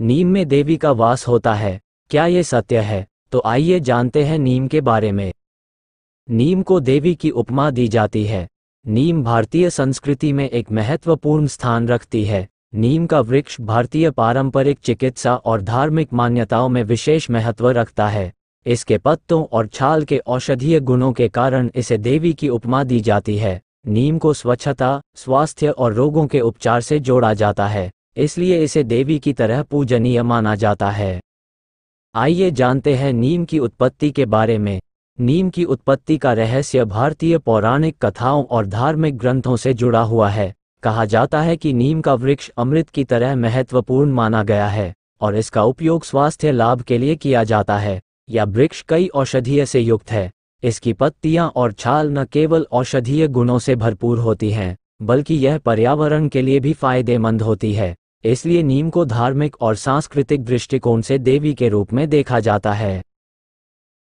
नीम में देवी का वास होता है क्या ये सत्य है तो आइए जानते हैं नीम के बारे में नीम को देवी की उपमा दी जाती है नीम भारतीय संस्कृति में एक महत्वपूर्ण स्थान रखती है नीम का वृक्ष भारतीय पारंपरिक चिकित्सा और धार्मिक मान्यताओं में विशेष महत्व रखता है इसके पत्तों और छाल के औषधीय गुणों के कारण इसे देवी की उपमा दी जाती है नीम को स्वच्छता स्वास्थ्य और रोगों के उपचार से जोड़ा जाता है इसलिए इसे देवी की तरह पूजनीय माना जाता है आइए जानते हैं नीम की उत्पत्ति के बारे में नीम की उत्पत्ति का रहस्य भारतीय पौराणिक कथाओं और धार्मिक ग्रंथों से जुड़ा हुआ है कहा जाता है कि नीम का वृक्ष अमृत की तरह महत्वपूर्ण माना गया है और इसका उपयोग स्वास्थ्य लाभ के लिए किया जाता है यह वृक्ष कई औषधीय से युक्त है इसकी पत्तियां और छाल न केवल औषधीय गुणों से भरपूर होती हैं बल्कि यह पर्यावरण के लिए भी फायदेमंद होती है इसलिए नीम को धार्मिक और सांस्कृतिक दृष्टिकोण से देवी के रूप में देखा जाता है